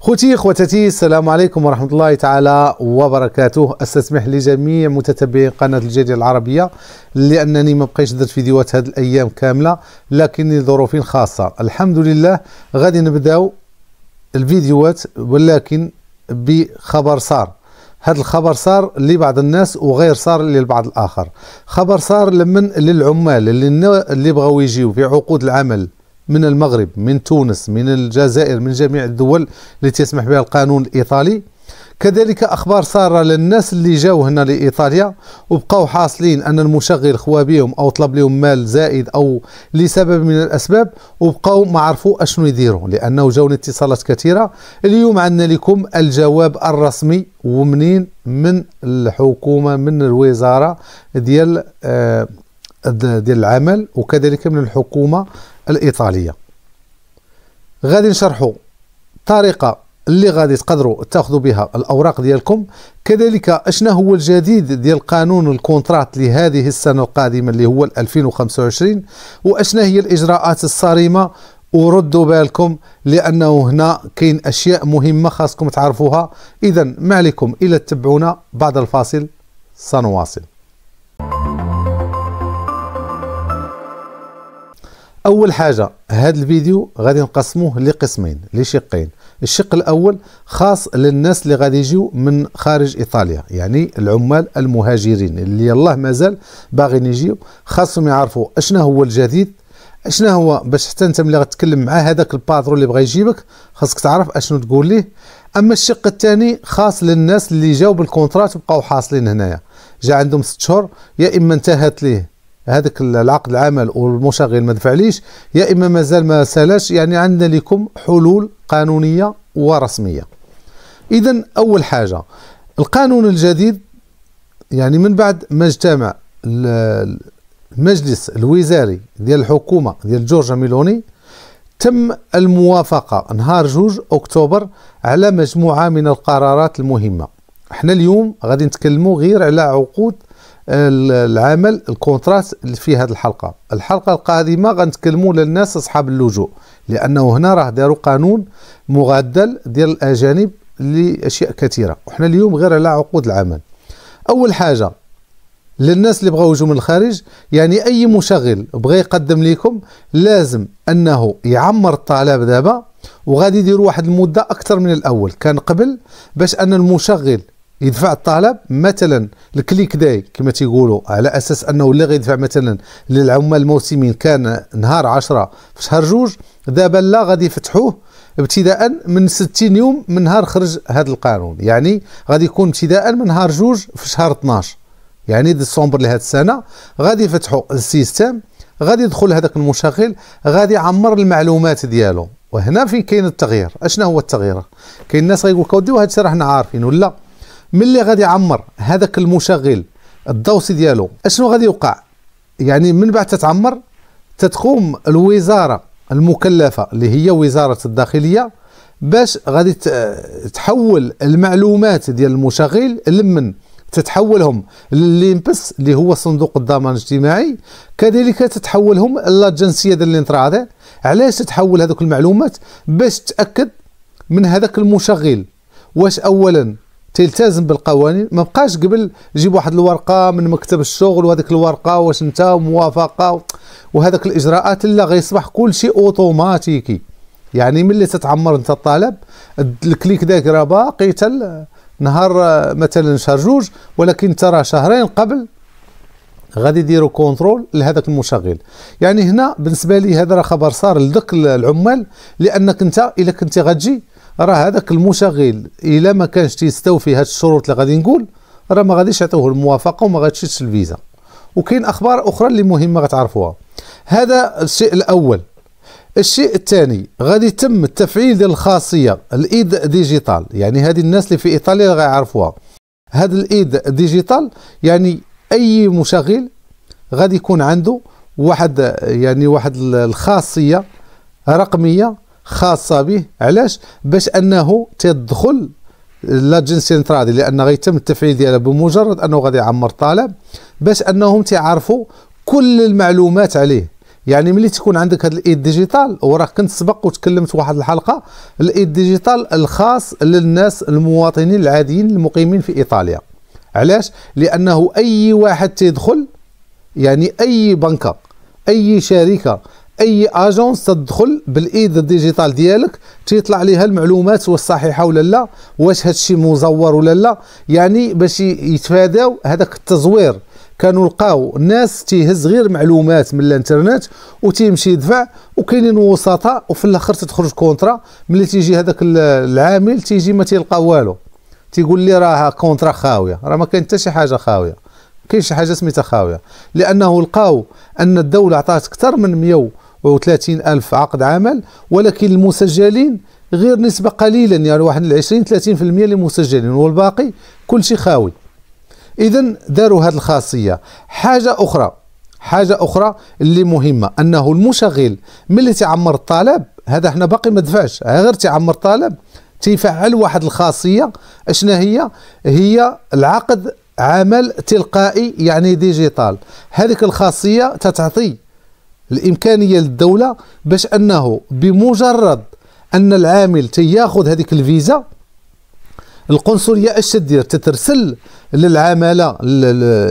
خوتي خواتاتي السلام عليكم ورحمة الله تعالى وبركاته استسمح لجميع متتبعي قناة الجالية العربية لأنني ما بقيتش درت فيديوهات هذه الأيام كاملة لكن لظروف خاصة الحمد لله غادي نبداو الفيديوهات ولكن بخبر صار هذا الخبر صار لبعض الناس وغير صار للبعض الآخر خبر صار لمن للعمال اللي, اللي بغاو يجيو في عقود العمل من المغرب من تونس من الجزائر من جميع الدول التي يسمح بها القانون الإيطالي كذلك أخبار سارة للناس اللي جاو هنا لإيطاليا وبقاو حاصلين أن المشغل خوا بهم أو طلب لهم مال زائد أو لسبب من الأسباب وبقاو ما عرفوا أشنو يديروا لأنه جاوني اتصالات كثيرة اليوم عندنا لكم الجواب الرسمي ومنين من الحكومة من الوزارة ديال آه ديال العمل وكذلك من الحكومة الإيطالية غادي نشرحوا الطريقة اللي غادي تقدروا تاخذوا بها الأوراق ديالكم كذلك أشنا هو الجديد ديال قانون الكونترات لهذه السنة القادمة اللي هو 2025 وأشنا هي الإجراءات الصارمة وردوا بالكم لانه هنا كاين اشياء مهمه خاصكم تعرفوها اذا ما عليكم الا تتبعونا بعد الفاصل سنواصل اول حاجه هذا الفيديو غادي نقسموه لقسمين لشقين الشق الاول خاص للناس اللي غادي يجيو من خارج ايطاليا يعني العمال المهاجرين اللي يلاه مازال باغيين يجيو خاصهم يعرفوا اشنا هو الجديد اشنا هو باش حتى انت ملي غتكلم مع هذاك الباترو اللي بغى يجيبك خاصك تعرف اشنو تقول ليه اما الشق الثاني خاص للناس اللي جاو بالكونترات وبقاو حاصلين هنايا جا عندهم 6 شهور يا اما انتهت ليه هذاك العقد العمل والمشغل ما دفعليش يا اما مازال ما سالاش يعني عندنا لكم حلول قانونيه ورسميه اذا اول حاجه القانون الجديد يعني من بعد ما اجتمع المجلس الوزاري ديال الحكومه ديال جورج ميلوني تم الموافقه نهار 2 اكتوبر على مجموعه من القرارات المهمه احنا اليوم غادي نتكلموا غير على عقود العمل الكونترات في هذه الحلقه الحلقه القادمه غنتكلموا للناس اصحاب اللجوء لانه هنا راه داروا قانون مغدل ديال الاجانب لاشياء كثيره وحنا اليوم غير على عقود العمل اول حاجه للناس اللي بغاو يجوا من الخارج يعني اي مشغل بغا يقدم لكم لازم انه يعمر الطلب دابا وغادي يديروا واحد المده اكثر من الاول كان قبل باش ان المشغل يدفع الطلب مثلا الكليك داي كما تيقولوا على اساس انه اللي غيدفع مثلا للعمال الموسمين كان نهار 10 في شهر جوج دابا لا غادي يفتحوه ابتداء من 60 يوم من نهار خرج هذا القانون يعني غادي يكون ابتداء من نهار جوج في شهر 12 يعني ديسمبر لهذ السنه غادي يفتحوا السيستم غادي يدخل هذاك المشغل غادي يعمر المعلومات ديالو وهنا فين كاين التغيير اشنا هو التغيير كاين الناس غيقول لك اودي وهذا الشيء راه حنا عارفين ولا ملي غادي يعمر هذاك المشغل الدوسي ديالو اشنو غادي يوقع يعني من بعد تتعمر تتقوم الوزاره المكلفه اللي هي وزاره الداخليه باش غادي تحول المعلومات ديال المشغل لمن تتحولهم لليمبس اللي هو صندوق الضمان الاجتماعي كذلك تتحولهم لاجنسيه ديال الانتراضي علاش تتحول هذوك المعلومات باش تاكد من هذاك المشغل واش اولا تلتزم بالقوانين ما بقاش قبل جيب واحد الورقه من مكتب الشغل وهذيك الورقه واش انت موافقه وهذاك الاجراءات لا غيصبح كل شيء اوتوماتيكي يعني ملي تتعمر انت الطالب الكليك داك راه باقي حتى نهار آه، مثلا شهر جوج ولكن ترى شهرين قبل غادي يديروا كونترول لهذاك المشغل يعني هنا بالنسبه لي هذا راه خبر صار لذاك العمال لانك انت الا كنت غتجي راه هذاك المشغل الا ما كانش تيستوفي هاد الشروط اللي غادي نقول راه ما غاديش يعطيوه الموافقه وما يشد الفيزا وكاين اخبار اخرى اللي مهمه غتعرفوها هذا الشيء الاول الشيء الثاني غادي يتم التفعيل ديال الخاصيه الايد ديجيتال يعني هذه الناس اللي في ايطاليا غيعرفوها هذا الايد ديجيتال يعني اي مشغل غادي يكون عنده واحد يعني واحد الخاصيه رقميه خاصه به علاش باش انه تدخل لاجين جنسيه لان غيتم التفعيل ديالها بمجرد انه غادي يعمر طالب باش انهم تيعرفوا كل المعلومات عليه يعني ملي تكون عندك هذا الايد ديجيتال وراه كنت سبق وتكلمت واحد الحلقه الايد ديجيتال الخاص للناس المواطنين العاديين المقيمين في ايطاليا علاش لانه اي واحد تيدخل يعني اي بنكه اي شركه اي اجونس تدخل بالايد الديجيتال ديالك تيطلع ليها المعلومات واش صحيحه ولا لا واش هادشي مزور ولا لا يعني باش يتفاداو هذاك التزوير كانوا لقاو ناس تيهز غير معلومات من الانترنت وتيمشي يدفع وكاينين وسطاء وفي الاخر تتخرج كونترا ملي تيجي هذاك العامل تيجي ما تيلقى والو تيقول لي راه كونترا خاويه راه ما كاين حتى شي حاجه خاويه كاين شي حاجه سميتها خاويه لانه لقاو ان الدوله عطات اكثر من 100 وثلاثين ألف عقد عمل ولكن المسجلين غير نسبة قليلة يعني واحد العشرين ثلاثين في المية اللي مسجلين والباقي كل شيء خاوي إذا داروا هذه الخاصية حاجة أخرى حاجة أخرى اللي مهمة أنه المشغل ملي تعمر الطلب هذا احنا باقي ما دفعش غير تعمر الطالب تيفعل واحد الخاصية اشنا هي هي العقد عمل تلقائي يعني ديجيتال هذيك الخاصية تتعطي الامكانيه للدوله باش انه بمجرد ان العامل تياخذ هذيك الفيزا القنصليه اش تدير تترسل للعماله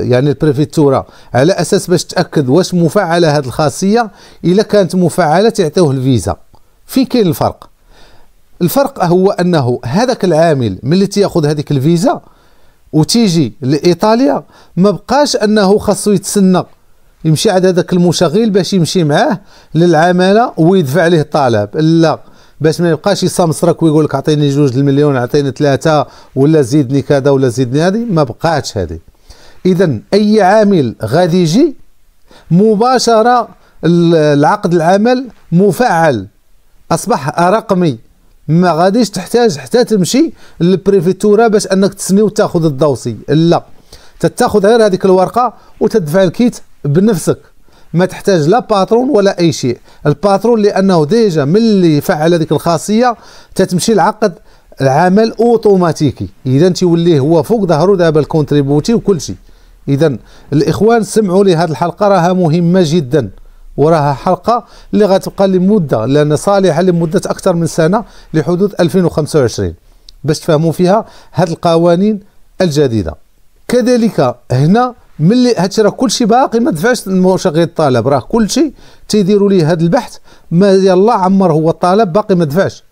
يعني البريفيتورا على اساس باش تاكد واش مفعله هذه الخاصيه الا كانت مفعله تعطيوه الفيزا فين كاين الفرق الفرق هو انه هذاك العامل ملي تياخذ هذيك الفيزا وتيجي لايطاليا ما بقاش انه خاصو يتسنى يمشي عند هذاك المشغل باش يمشي معاه للعماله ويدفع عليه الطلب لا باش ما يبقاش يسمسرك ويقول لك اعطيني جوج المليون اعطيني ثلاثه ولا زيدني كذا ولا زيدني هذه ما بقاتش هذه اذا اي عامل غادي يجي مباشره العقد العمل مفعل اصبح رقمي ما غاديش تحتاج حتى تمشي للبريفيتوره باش انك تسني وتاخذ الدوسي لا تتاخذ غير هذيك الورقه وتدفع الكيت بنفسك ما تحتاج لا باترون ولا اي شيء الباترون لانه ديجا ملي فعل هذيك الخاصيه تتمشي العقد العمل اوتوماتيكي اذا تيولي هو فوق ظهره دابا الكونتريبوتي وكل شيء اذا الاخوان سمعوا لي هذه الحلقه راها مهمه جدا وراها حلقه اللي غتبقى لمده لان صالحه لمده اكثر من سنه لحدود 2025 باش تفهموا فيها هذه القوانين الجديده كذلك هنا ملي هادشي راه كلشي باقي ما دفعش المشغل الطالب راه كلشي تيديروا ليه هذا البحث ما يلا عمر هو الطالب باقي ما دفعش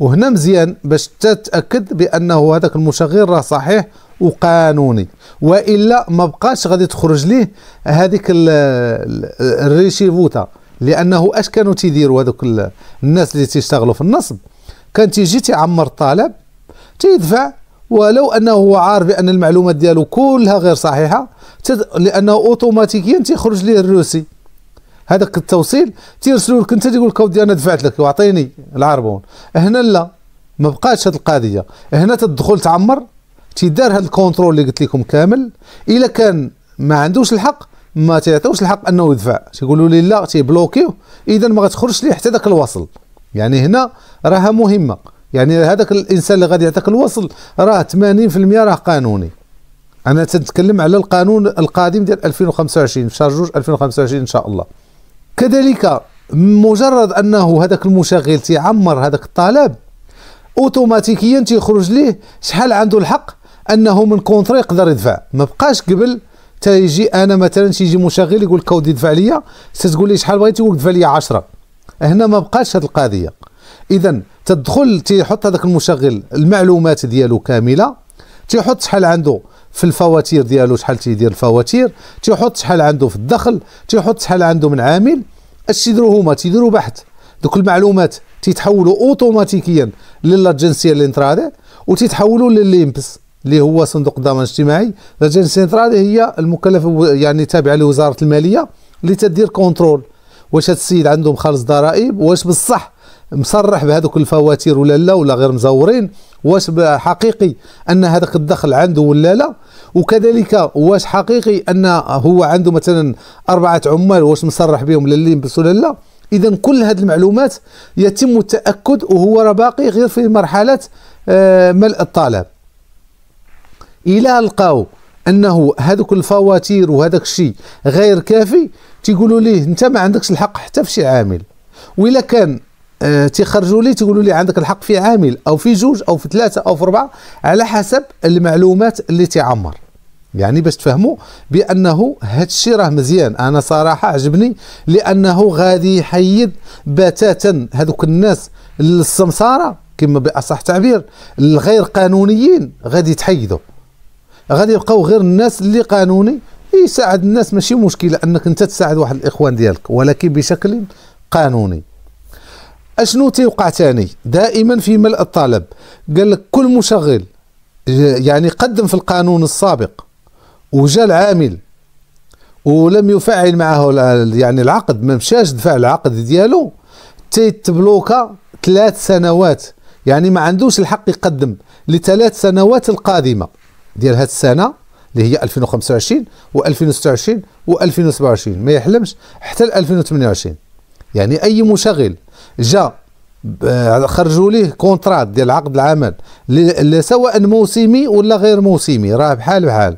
وهنا مزيان باش تتاكد بانه هذاك المشغل راه صحيح وقانوني والا ما بقاش غادي تخرج ليه هذيك الريشيفوتا لانه اش كانوا تيديروا هذوك الناس اللي تيشتغلوا في النصب كان تيجي تيعمر الطالب تيدفع ولو انه هو عارف بان المعلومات ديالو كلها غير صحيحه تد... لانه اوتوماتيكيا تيخرج ليه الروسي هذاك التوصيل تيرسلوا لك انت تيقول لك انا دفعت لك واعطيني العربون هنا لا ما بقاش هذه القضيه هنا تدخل تعمر تيدار هذا الكونترول اللي قلت لكم كامل الا كان ما عندوش الحق ما تيعطيوش الحق انه يدفع تيقولوا لي لا تيبلوكيو اذا ما غتخرجش ليه حتى ذاك الوصل يعني هنا راها مهمه يعني هذاك الانسان اللي غادي يعطيك الوصل راه 80% راه قانوني انا تنتكلم على القانون القادم ديال 2025 في شهر جوج 2025 ان شاء الله كذلك مجرد انه هذاك المشغل تيعمر هذاك الطلب اوتوماتيكيا تيخرج ليه شحال عنده الحق انه من كونترا يقدر يدفع ما بقاش قبل تيجي انا مثلا تيجي مشغل يقول لك ودي دفع ليا تتقول لي شحال بغيتي يقول دفع ليا 10 هنا ما بقاش هذه القضيه اذا تدخل تيحط هذاك المشغل المعلومات ديالو كامله تيحط شحال عنده في الفواتير ديالو شحال تيدير الفواتير تيحط شحال عنده في الدخل تيحط شحال عنده من عامل اش تيديروا هما تيديروا بحث دوك المعلومات تيتحولوا اوتوماتيكيا للاجنسيه الانترادي وتيتحولوا للليمبس اللي هو صندوق الضمان الاجتماعي لاجنسيه الانترادي هي المكلفه يعني تابعه لوزاره الماليه اللي تدير كونترول واش هاد السيد عنده مخالص ضرائب واش بصح مصرح بهذوك الفواتير ولا لا ولا غير مزورين واش حقيقي ان هذاك الدخل عنده ولا لا وكذلك واش حقيقي ان هو عنده مثلا اربعه عمال واش مصرح بهم ولا ولا لا اذا كل هذه المعلومات يتم التاكد وهو راه باقي غير في مرحله آه، ملء الطلب الى لقاو انه هذوك الفواتير وهذاك الشيء غير كافي تيقولوا ليه انت ما عندكش الحق حتى في شي عامل وإلا كان أه تيخرجوا لي تيقولوا لي عندك الحق في عامل او في جوج او في ثلاثه او في اربعه على حسب المعلومات اللي تعمر يعني باش تفهموا بانه هذا الشيء راه مزيان انا صراحه عجبني لانه غادي يحيد بتاتا هذوك الناس السمساره كما باصح تعبير الغير قانونيين غادي تحيدوا غادي يبقاو غير الناس اللي قانوني يساعد الناس ماشي مشكله انك انت تساعد واحد الاخوان ديالك ولكن بشكل قانوني اشنو تيوقع ثاني دائما في ملء الطلب قال لك كل مشغل يعني قدم في القانون السابق وجا العامل ولم يفعل معه يعني العقد ما مشاش دفع العقد ديالو تيتبلوكا ثلاث سنوات يعني ما عندوش الحق يقدم لثلاث سنوات القادمه ديال هاد السنه اللي هي 2025 و2026 و2027 ما يحلمش حتى 2028 يعني اي مشغل جا آه، خرجوا ليه كونترات ديال عقد العمل سواء موسمي ولا غير موسمي راه بحال بحال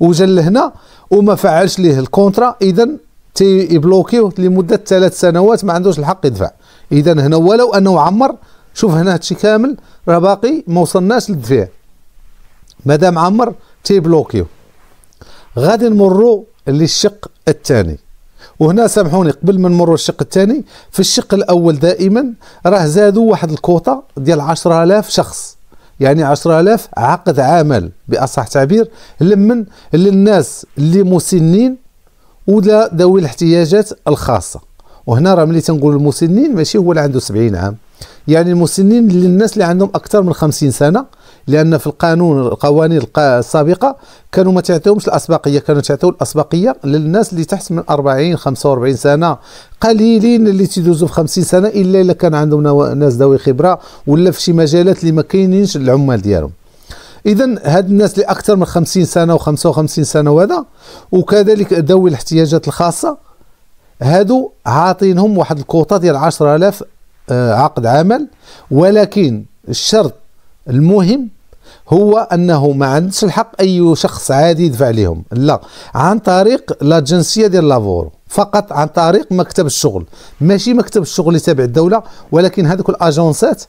وجا لهنا وما فعلش ليه الكونترا اذا تيبلوكيو لمده ثلاث سنوات ما عندوش الحق يدفع اذا هنا ولو انه عمر شوف هنا هادشي كامل راه باقي ما وصلناش للدفع مادام عمر تيبلوكيو غادي نمروا للشق الثاني وهنا سامحوني قبل ما نمر الشق الثاني في الشق الاول دائما راه زادوا واحد الكوطه ديال 10000 شخص يعني 10000 عقد عمل باصح تعبير لمن للناس اللي مسنين ولا ذوي الاحتياجات الخاصه وهنا راه ملي تنقول المسنين ماشي هو اللي عنده 70 عام يعني المسنين للناس اللي عندهم اكثر من 50 سنه لان في القانون القوانين السابقه كانوا ما تعطيهمش الاسبقيه كانوا تعطيو الاسبقيه للناس اللي تحت من 40 45 سنه قليلين اللي تيدوزوا في 50 سنه الا الا كان عندهم ناس ذوي خبره ولا في شي مجالات اللي ما كاينينش العمال ديالهم اذا هاد الناس اللي اكثر من 50 سنه و55 سنه وهذا وكذلك ذوي الاحتياجات الخاصه هادو عاطينهم واحد الكوطه ديال 10000 آه، عقد عمل ولكن الشرط المهم هو انه ما عندش الحق اي شخص عادي يدفع لهم لا عن طريق لا جنسيه ديال لافورو فقط عن طريق مكتب الشغل ماشي مكتب الشغل اللي تابع الدوله ولكن هذوك الاجونسات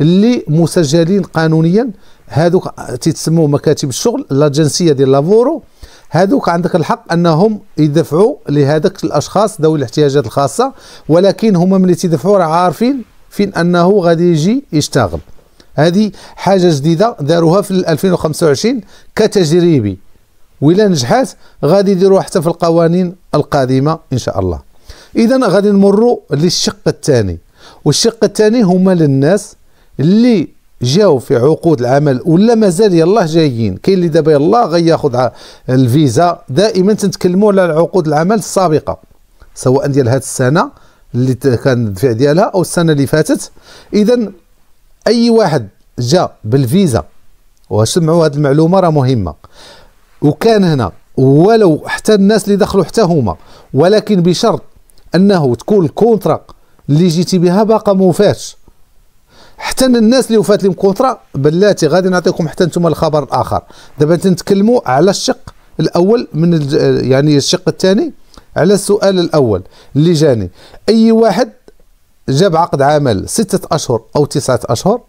اللي مسجلين قانونيا هذوك تيتسموا مكاتب الشغل لا جنسيه ديال لافورو هذوك عندك الحق انهم يدفعوا لهذاك الاشخاص ذوي الاحتياجات الخاصه ولكن هما ملي تيدفعوا راه عارفين فين انه غادي يجي يشتغل هذه حاجه جديده داروها في 2025 كتجريبي وإلا نجحات غادي يديروها حتى في القوانين القادمه ان شاء الله اذا غادي نمروا للشق الثاني والشق الثاني هما للناس اللي جاو في عقود العمل ولا مازال يلاه جايين كاين اللي دابا يلاه غياخذ الفيزا دائما تنتكلموا على عقود العمل السابقه سواء ديال هذه السنه اللي كان الدفع ديالها او السنه اللي فاتت اذا اي واحد جا بالفيزا وسمعوا هذه المعلومه راه مهمه وكان هنا ولو حتى الناس اللي دخلوا حتى هما ولكن بشرط انه تكون الكونترا اللي جيتي بها باقا ما حتى الناس اللي وفات لهم كونترا بلاتي غادي نعطيكم حتى نتوما الخبر الاخر دابا تنتكلموا على الشق الاول من يعني الشق الثاني على السؤال الاول اللي جاني اي واحد جاب عقد عمل ستة أشهر أو تسعة أشهر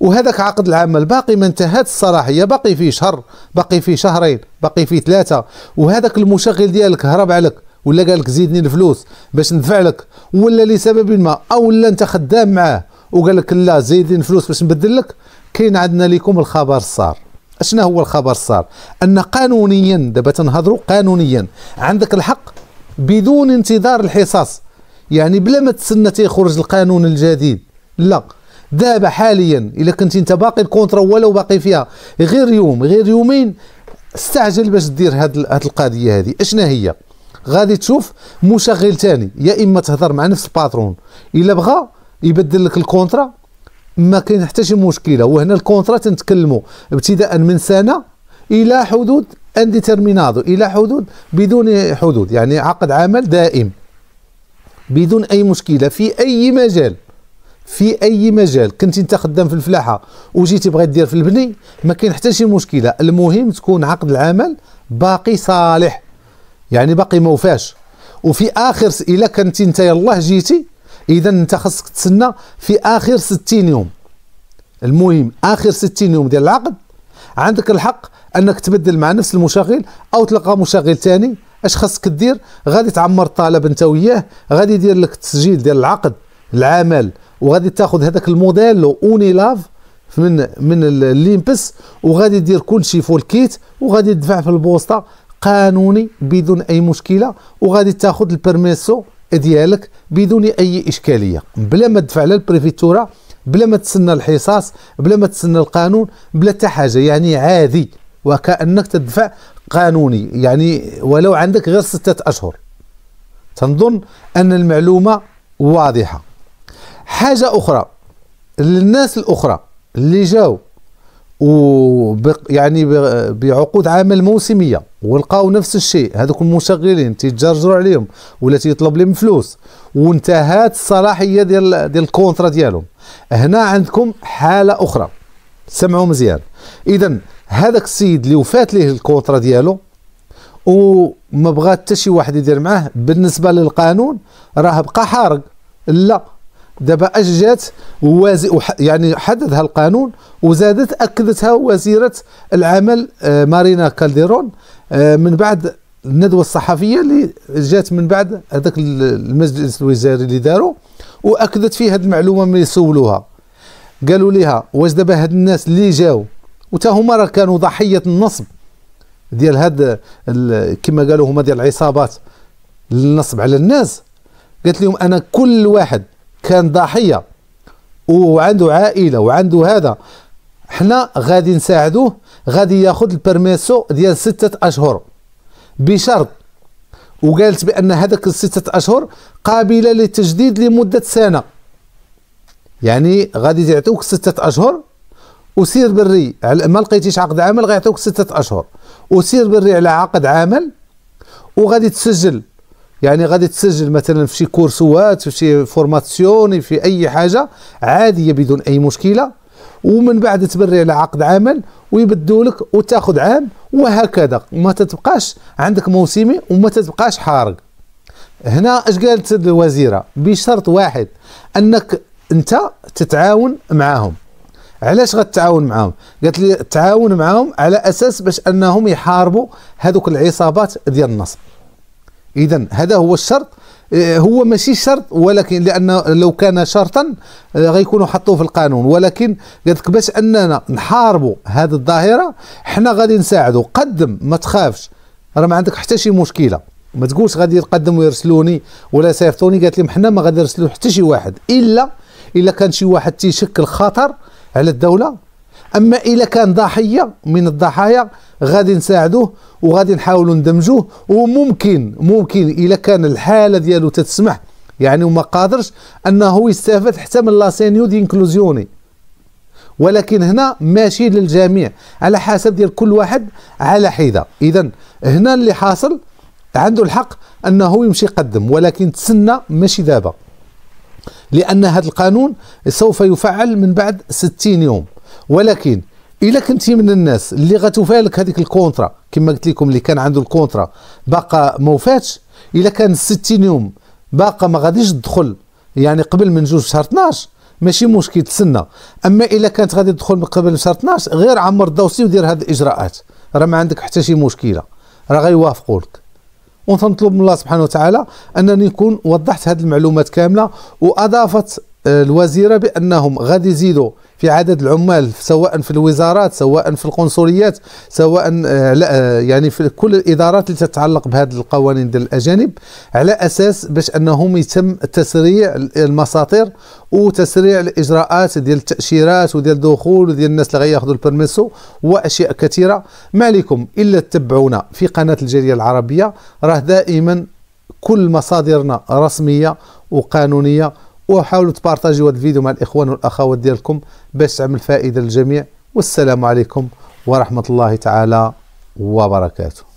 وهذاك عقد العمل باقي ما انتهت الصلاحيه باقي فيه شهر باقي فيه شهرين باقي فيه ثلاثه وهذاك المشغل ديالك هرب عليك ولا قال لك زيدني الفلوس باش ندفع لك ولا لسبب ما او لا انت خدام معاه وقال لك لا زيدني الفلوس باش نبدل لك كاين عندنا لكم الخبر الصار اشنا هو الخبر الصار ان قانونيا دابا تنهضروا قانونيا عندك الحق بدون انتظار الحصاص يعني بلا ما تسنى تيخرج القانون الجديد لا دابا حاليا الا كنت انت باقي الكونترا ولو باقي فيها غير يوم غير يومين استعجل باش دير هاد هاد القضيه هذه اشنا هي غادي تشوف مشغل ثاني يا اما تهضر مع نفس الباترون الا بغى يبدل لك الكونترا ما كاين حتى شي مشكله وهنا الكونترا تنتكلموا ابتداء من سنه الى حدود انديترمينادو الى حدود بدون حدود يعني عقد عمل دائم بدون اي مشكله في اي مجال في اي مجال كنت انت خدام في الفلاحه وجيتي بغيت دير في البني ما كاين حتى شي مشكله المهم تكون عقد العمل باقي صالح يعني باقي ما وفاش وفي اخر الا كنت انت يلاه جيتي اذا انت خاصك تسنى في اخر 60 يوم المهم اخر 60 يوم ديال العقد عندك الحق انك تبدل مع نفس المشغل او تلقى مشغل ثاني اش خاصك دير غادي تعمر الطالب انت وياه غادي يدير لك التسجيل ديال العقد العمل وغادي تاخذ هذاك الموديل لاف من من الليمبس وغادي دير كل شيء فول كيت وغادي تدفع في البوسطه قانوني بدون اي مشكله وغادي تاخذ البرميسو ديالك بدون اي اشكاليه بلا ما تدفع على بلا ما تسنى الحصص بلا ما تسنى القانون بلا حتى حاجه يعني عادي وكانك تدفع قانوني يعني ولو عندك غير ستة أشهر تنظن أن المعلومة واضحة حاجة أخرى للناس الأخرى اللي جاو و يعني بعقود عمل موسميه ولقاو نفس الشيء هذوك المشغلين تيتجرجروا عليهم ولا تيطلب لهم فلوس وانتهت الصلاحيه ديال ديال الكونترا ديالهم هنا عندكم حاله اخرى سمعوا مزيان اذا هذاك السيد اللي وفات ليه الكونترا ديالو وما بغى حتى شي واحد يدير معاه بالنسبه للقانون راه بقى حارق لا دابا اش جات يعني حددها القانون وزادت اكدتها وزيره العمل آه، مارينا كالديرون آه، من بعد الندوه الصحفيه اللي جات من بعد هذاك المجلس الوزاري اللي دارو واكدت فيه هذه المعلومه ملي سولوها قالوا لها واش دابا هاد الناس اللي جاو وتاهما راه كانوا ضحيه النصب ديال هاد كما قالوا هما ديال العصابات النصب على الناس قالت لهم انا كل واحد كان ضحيه وعنده عائله وعنده هذا حنا غادي نساعدوه غادي ياخذ البرميسو ديال ستة اشهر بشرط وقالت بان هذاك الستة اشهر قابله للتجديد لمده سنه يعني غادي يعطوك ستة اشهر وسير بري ما لقيتيش عقد عمل غيعطيوك ستة أشهر وسير بري على عقد عمل وغادي تسجل يعني غادي تسجل مثلا في شي كورسوات في شي فورماسيون في أي حاجة عادية بدون أي مشكلة ومن بعد تبري على عقد عمل ويبدوا لك وتاخذ عام وهكذا ما تتبقاش عندك موسمي وما تتبقاش حارق هنا اش قالت الوزيره بشرط واحد انك انت تتعاون معاهم علاش غتعاون معاهم قالت لي تعاون معاهم على اساس باش انهم يحاربوا هذوك العصابات ديال النصب اذا هذا هو الشرط آه، هو ماشي شرط ولكن لان لو كان شرطا آه، غيكونوا حطوه في القانون ولكن قالت لك باش اننا نحاربوا هذه الظاهره حنا غادي نساعدوا قدم ما تخافش راه ما عندك حتى شي مشكله ما تقولش غادي يقدم ويرسلوني ولا سيفطوني قالت لهم حنا ما غادي نرسلو حتى شي واحد الا الا كان شي واحد تيشكل خطر على الدولة أما إذا كان ضحية من الضحايا غادي نساعدوه وغادي نحاولوا ندمجوه وممكن ممكن إذا كان الحالة ديالو تتسمح يعني وما قادرش أنه يستافد حتى من لاسينيو دي انكلوزيوني ولكن هنا ماشي للجميع على حسب ديال كل واحد على حده اذا هنا اللي حاصل عنده الحق انه يمشي يقدم ولكن تسنى ماشي دابا لأن هذا القانون سوف يفعل من بعد 60 يوم ولكن الا كنتي من الناس اللي غتوفالك هذيك الكونترا كما قلت لكم اللي كان عنده الكونترا باقا ما وفاتش الا كان 60 يوم باقا ما غاديش تدخل يعني قبل من جوج شهر 12 ماشي مشكل تسنى اما الا كانت غادي تدخل من قبل شهر 12 غير عمر الدوسي ودير هذه الاجراءات راه ما عندك حتى شي مشكله راه غيوافقوا لك وتنطلب من الله سبحانه وتعالى انني نكون وضحت هذه المعلومات كامله واضافت آه، الوزيره بانهم غادي يزيدوا في عدد العمال سواء في الوزارات سواء في القنصليات سواء آه، آه، يعني في كل الادارات اللي تتعلق بهذه القوانين ديال الاجانب على اساس باش انهم يتم تسريع المساطير وتسريع الاجراءات ديال التاشيرات وديال الدخول وديال الناس اللي غياخذوا البرميسو واشياء كثيره ما عليكم الا تتبعونا في قناه الجاليه العربيه راه دائما كل مصادرنا رسميه وقانونيه وحاولوا تبارطاجيو هذا الفيديو مع الاخوان والاخوات ديالكم باش تعمل فائده للجميع والسلام عليكم ورحمه الله تعالى وبركاته